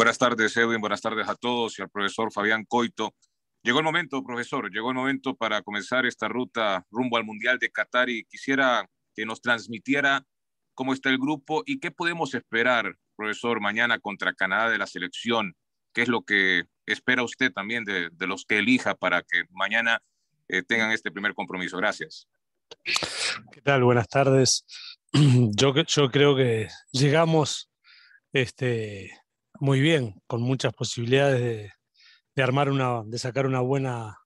Buenas tardes, Edwin. Buenas tardes a todos y al profesor Fabián Coito. Llegó el momento, profesor, llegó el momento para comenzar esta ruta rumbo al Mundial de Qatar y quisiera que nos transmitiera cómo está el grupo y qué podemos esperar, profesor, mañana contra Canadá de la selección. ¿Qué es lo que espera usted también de, los que elija para que mañana eh, tengan este primer compromiso? Gracias. ¿Qué tal? Buenas tardes. Yo, yo creo que llegamos este, muy bien, con muchas posibilidades de, armar una, de sacar una buena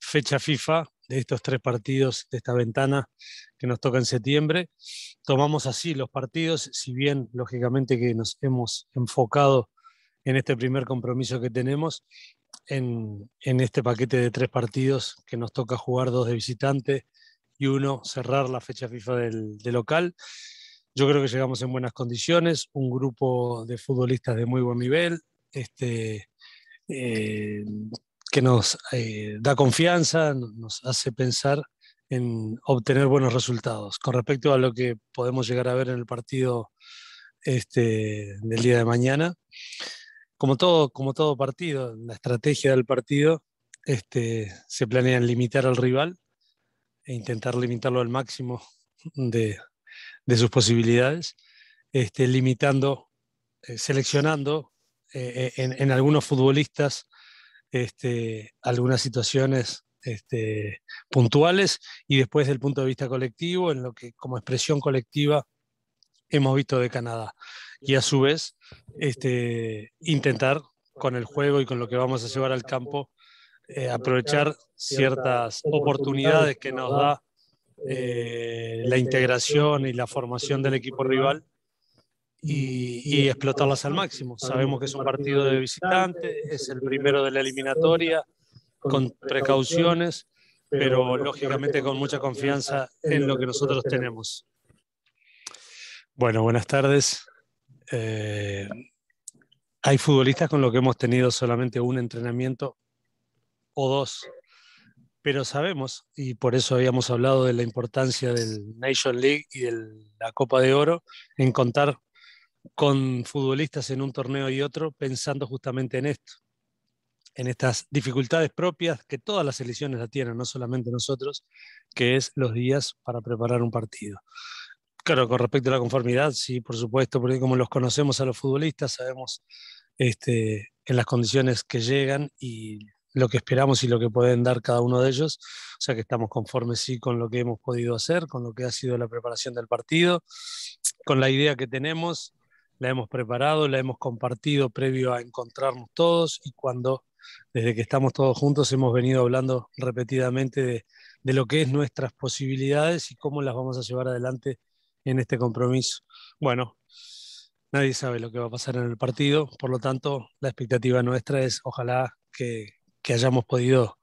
fecha FIFA de estos tres partidos de esta ventana que nos toca en septiembre. Tomamos así los partidos, si bien lógicamente que nos hemos enfocado en este primer compromiso que tenemos, en, este paquete de tres partidos que nos toca jugar dos de visitante y uno cerrar la fecha FIFA del, de local. Yo creo que llegamos en buenas condiciones, un grupo de futbolistas de muy buen nivel, este, eh, que nos eh, da confianza, nos hace pensar en obtener buenos resultados. Con respecto a lo que podemos llegar a ver en el partido este, del día de mañana, como todo, como todo partido, la estrategia del partido este, se planea limitar al rival e intentar limitarlo al máximo de, de sus posibilidades, este, limitando, eh, seleccionando eh, eh, en, algunos futbolistas este, algunas situaciones este, puntuales y después del punto de vista colectivo, en lo que como expresión colectiva hemos visto de Canadá. Y a su vez, este, intentar con el juego y con lo que vamos a llevar al campo, aprovechar ciertas oportunidades que nos da eh, la este, integración y la este formación del equipo rival y, explotarlas al máximo. Sabemos que es un partido de visitante, es el primero de la eliminatoria, con precauciones, pero lógicamente con mucha confianza en lo que nosotros tenemos. Bueno, buenas tardes. Eh, hay futbolistas con los que hemos tenido solamente un entrenamiento o dos pero sabemos, y por eso habíamos hablado de la importancia del Nation League y de la Copa de Oro, en contar con futbolistas en un torneo y otro pensando justamente en esto, en estas dificultades propias que todas las selecciones la tienen, no solamente nosotros, que es los días para preparar un partido. Claro, con respecto a la conformidad, sí, por supuesto, porque como los conocemos a los futbolistas, sabemos este, en las condiciones que llegan y lo que esperamos y lo que pueden dar cada uno de ellos. O sea que estamos conformes sí con lo que hemos podido hacer, con lo que ha sido la preparación del partido, con la idea que tenemos, la hemos preparado, la hemos compartido previo a encontrarnos todos y cuando desde que estamos todos juntos hemos venido hablando repetidamente de, lo que es nuestras posibilidades y cómo las vamos a llevar adelante en este compromiso. Bueno, nadie sabe lo que va a pasar en el partido, por lo tanto, la expectativa nuestra es ojalá que, que hayamos podido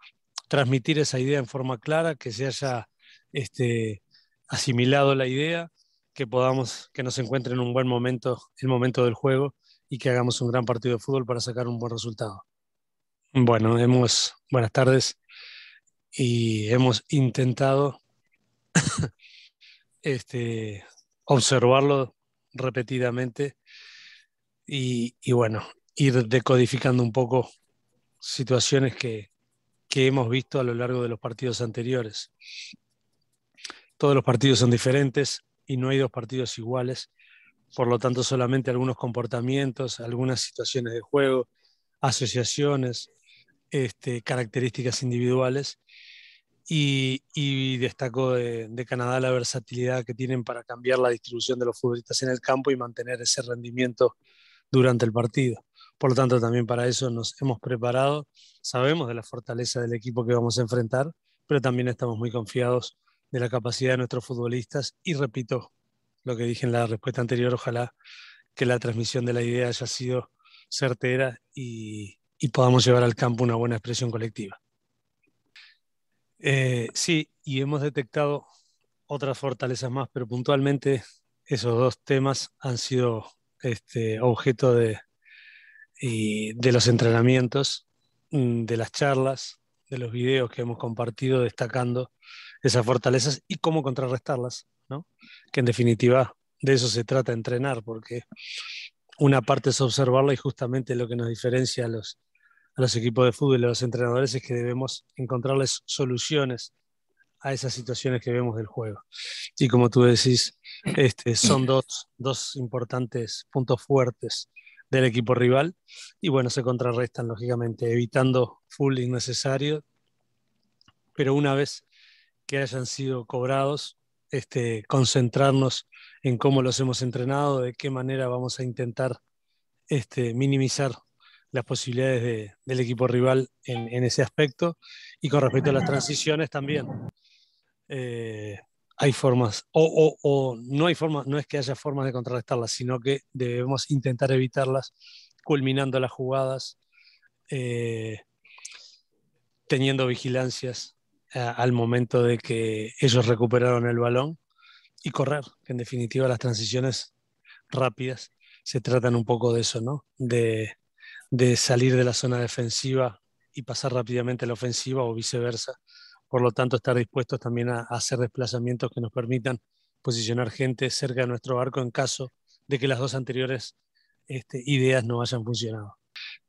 transmitir esa idea en forma clara, que se haya este, asimilado la idea, que podamos, que nos encuentre en un buen momento, el momento del juego, y que hagamos un gran partido de fútbol para sacar un buen resultado. Bueno, hemos, buenas tardes, y hemos intentado este, observarlo repetidamente y, y bueno, ir decodificando un poco situaciones que, hemos visto a lo largo de los partidos anteriores. Todos los partidos son diferentes y no hay dos partidos iguales, por lo tanto solamente algunos comportamientos, algunas situaciones de juego, asociaciones, este, características individuales. Y, destaco de, de, Canadá la versatilidad que tienen para cambiar la distribución de los futbolistas en el campo y mantener ese rendimiento durante el partido. Por lo tanto, también para eso nos hemos preparado. Sabemos de la fortaleza del equipo que vamos a enfrentar, pero también estamos muy confiados de la capacidad de nuestros futbolistas. Y repito lo que dije en la respuesta anterior, ojalá que la transmisión de la idea haya sido certera y, podamos llevar al campo una buena expresión colectiva. Eh, sí, y hemos detectado otras fortalezas más, pero puntualmente esos dos temas han sido este, objeto de, y de los entrenamientos, mm, de las charlas, de los videos que hemos compartido destacando esas fortalezas y cómo contrarrestarlas, ¿no? Que en definitiva de eso se trata entrenar, porque una parte es observarla y justamente lo que nos diferencia a los, equipos de fútbol, y a los entrenadores, es que debemos encontrarles soluciones a esas situaciones que vemos del juego. Y como tú decís, este, son dos, dos importantes puntos fuertes del equipo rival. Y bueno, se contrarrestan, lógicamente, evitando full innecesario. Pero una vez que hayan sido cobrados, este, concentrarnos en cómo los hemos entrenado, de qué manera vamos a intentar este, minimizar las posibilidades del equipo rival en, ese aspecto. Y con respecto a las transiciones también. Eh, hay formas, o, no hay formas, no es que haya formas de contrarrestarlas, sino que debemos intentar evitarlas, culminando las jugadas, eh, teniendo vigilancias al momento de que ellos recuperaron el balón y correr, en definitiva las transiciones rápidas se tratan un poco de eso, ¿no? De, de salir de la zona defensiva y pasar rápidamente a la ofensiva o viceversa por lo tanto estar dispuestos también a, hacer desplazamientos que nos permitan posicionar gente cerca de nuestro barco en caso de que las dos anteriores este, ideas no hayan funcionado.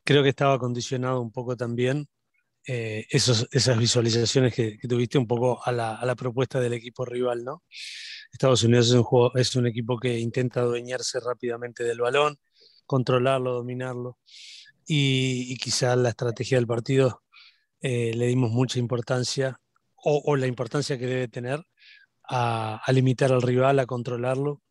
Creo que estaba condicionado un poco también eh, esas visualizaciones que, tuviste un poco a la, propuesta del equipo rival, ¿no? Estados Unidos es un, equipo que intenta adueñarse rápidamente del balón, controlarlo, dominarlo, y, quizás quizá la estrategia del partido eh, le dimos mucha importancia o, la importancia que debe tener a, limitar al rival, a controlarlo.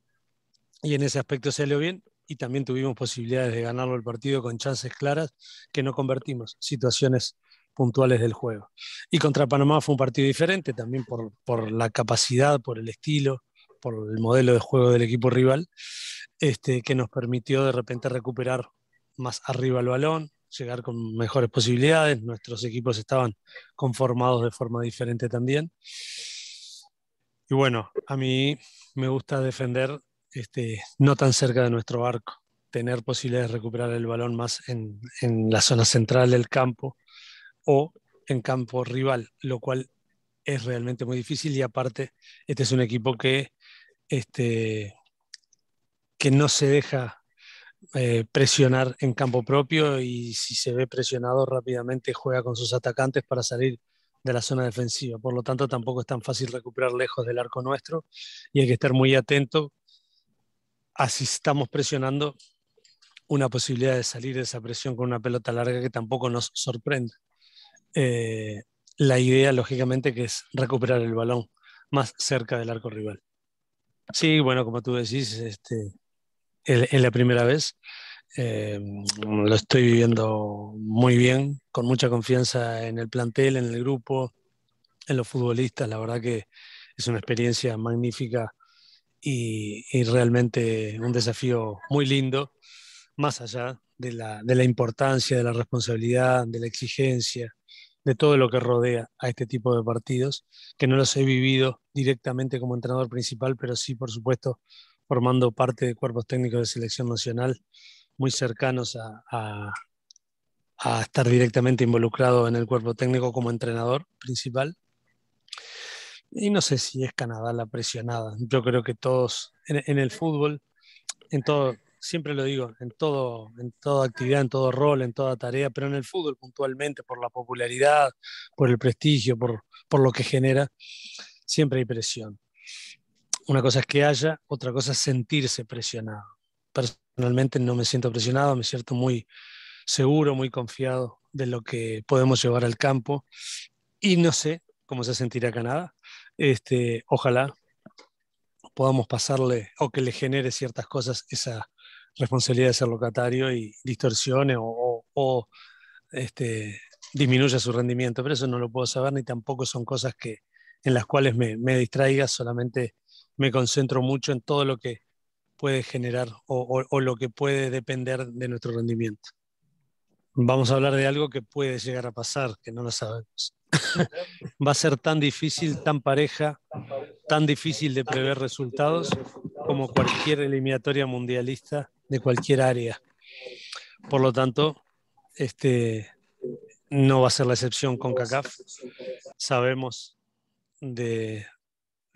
Y en ese aspecto salió bien y también tuvimos posibilidades de ganarlo el partido con chances claras que no convertimos, situaciones puntuales del juego. Y contra Panamá fue un partido diferente también por, por la capacidad, por el estilo, por el modelo de juego del equipo rival, este, que nos permitió de repente recuperar más arriba el balón, llegar con mejores posibilidades, nuestros equipos estaban conformados de forma diferente también. Y bueno, a mí me gusta defender este, no tan cerca de nuestro barco, tener posibilidades de recuperar el balón más en, la zona central del campo o en campo rival, lo cual es realmente muy difícil y aparte este es un equipo que, este, que no se deja eh, presionar en campo propio y si se ve presionado rápidamente juega con sus atacantes para salir de la zona defensiva. Por lo tanto, tampoco es tan fácil recuperar lejos del arco nuestro y hay que estar muy atento a si estamos presionando una posibilidad de salir de esa presión con una pelota larga que tampoco nos sorprende. Eh, la idea, lógicamente, que es recuperar el balón más cerca del arco rival. Sí, bueno, como tú decís, este, en la primera vez. Eh, lo estoy viviendo muy bien, con mucha confianza en el plantel, en el grupo, en los futbolistas. La verdad que es una experiencia magnífica y, realmente un desafío muy lindo, más allá de la, de la, importancia, de la responsabilidad, de la exigencia, de todo lo que rodea a este tipo de partidos, que no los he vivido directamente como entrenador principal, pero sí, por supuesto, formando parte de cuerpos técnicos de selección nacional muy cercanos a, estar directamente involucrado en el cuerpo técnico como entrenador principal. Y no sé si es Canadá la presionada. Yo creo que todos en, el fútbol, en todo, siempre lo digo, en, todo, en toda actividad, en todo rol, en toda tarea, pero en el fútbol puntualmente, por la popularidad, por el prestigio, por lo que genera, siempre hay presión una cosa es que haya, otra cosa es sentirse presionado. Personalmente no me siento presionado, me siento muy seguro, muy confiado de lo que podemos llevar al campo y no sé cómo se sentirá Canadá. Este, ojalá podamos pasarle o que le genere ciertas cosas esa responsabilidad de ser locatario y distorsione o, este, disminuya su rendimiento, pero eso no lo puedo saber ni tampoco son cosas que, en las cuales me distraiga solamente me concentro mucho en todo lo que puede generar o, lo que puede depender de nuestro rendimiento. Vamos a hablar de algo que puede llegar a pasar, que no lo sabemos. Va a ser tan difícil, tan pareja, tan difícil de prever resultados como cualquier eliminatoria mundialista de cualquier área. Por lo tanto, este, no va a ser la excepción con CACAF. Sabemos de,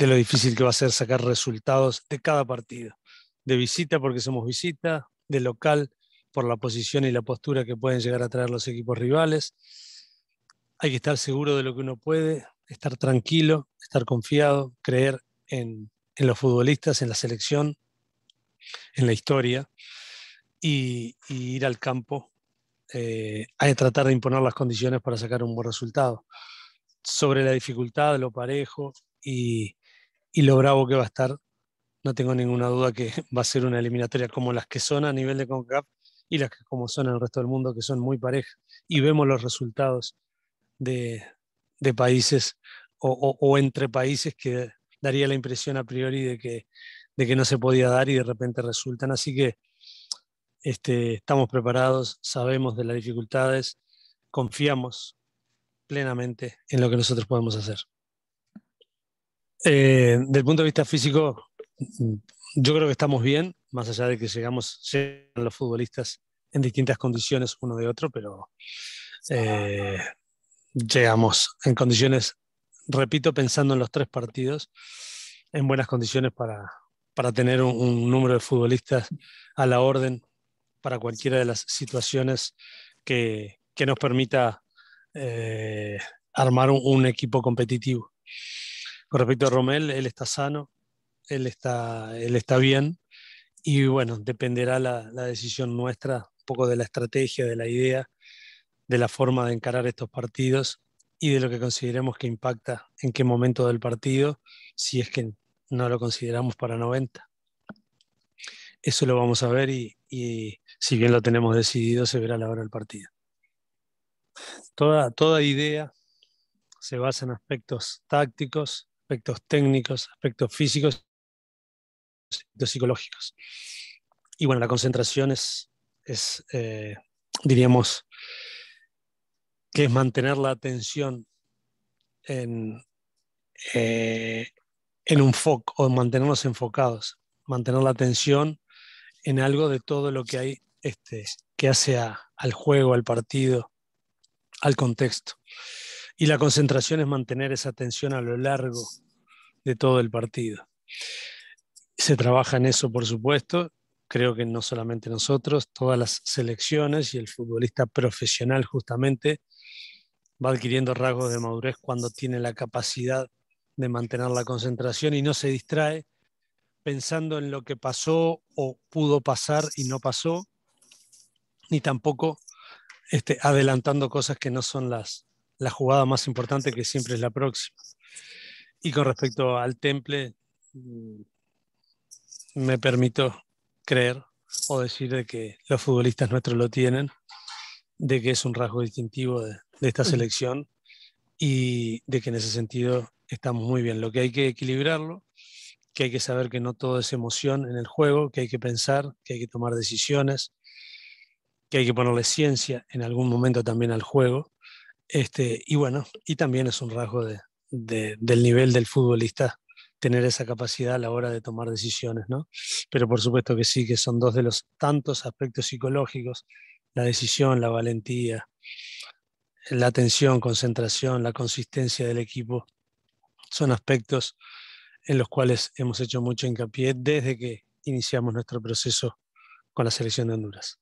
de lo difícil que va a ser sacar resultados de cada partido. De visita porque somos visita, de local por la posición y la postura que pueden llegar a traer los equipos rivales. Hay que estar seguro de lo que uno puede, estar tranquilo, estar confiado, creer en, en los futbolistas, en la selección, en la historia y, ir al campo hay eh, que tratar de imponer las condiciones para sacar un buen resultado. Sobre la dificultad, lo parejo y, y lo bravo que va a estar. No tengo ninguna duda que va a ser una eliminatoria como las que son a nivel de CONCACAF y las que como son en el resto del mundo, que son muy parejas. Y vemos los resultados de, países o, entre países que daría la impresión a priori de que, de que no se podía dar y de repente resultan. Así que este, estamos preparados, sabemos de las dificultades, confiamos plenamente en lo que nosotros podemos hacer. Eh, desde el punto de vista físico, yo creo que estamos bien, más allá de que llegamos, los futbolistas en distintas condiciones uno de otro, pero eh, llegamos en condiciones, repito, pensando en los tres partidos, en buenas condiciones para, tener un, número de futbolistas a la orden para cualquiera de las situaciones que, nos permita eh, armar un equipo competitivo. Con respecto a Romel, él está sano, él está, él está bien y bueno, dependerá la, decisión nuestra, un poco de la estrategia, de la idea, de la forma de encarar estos partidos y de lo que consideremos que impacta en qué momento del partido, si es que no lo consideramos para 90. Eso lo vamos a ver y, si bien lo tenemos decidido, se verá a la hora del partido. Toda, toda idea se basa en aspectos tácticos, aspectos técnicos, aspectos físicos, aspectos psicológicos. Y bueno, la concentración es, eh, diríamos, que es mantener la atención en, eh, un foco, o mantenernos enfocados, mantener la atención en algo de todo lo que hay, este, que hace al juego, al partido, al contexto. Y la concentración es mantener esa tensión a lo largo de todo el partido. Se trabaja en eso, por supuesto. Creo que no solamente nosotros, todas las selecciones y el futbolista profesional justamente va adquiriendo rasgos de madurez cuando tiene la capacidad de mantener la concentración y no se distrae pensando en lo que pasó o pudo pasar y no pasó, ni tampoco este, adelantando cosas que no son las, la jugada más importante que siempre es la próxima. Y con respecto al temple, mm, me permito creer o decir que los futbolistas nuestros lo tienen, de que es un rasgo distintivo de esta selección y de que en ese sentido estamos muy bien. Lo que hay que equilibrarlo, que hay que saber que no todo es emoción en el juego, que hay que pensar, que hay que tomar decisiones, que hay que ponerle ciencia en algún momento también al juego este, y bueno, y también es un rasgo del nivel del futbolista tener esa capacidad a la hora de tomar decisiones, ¿no? Pero por supuesto que sí, que son dos de los tantos aspectos psicológicos, la decisión, la valentía, la atención, concentración, la consistencia del equipo, son aspectos en los cuales hemos hecho mucho hincapié desde que iniciamos nuestro proceso con la selección de Honduras.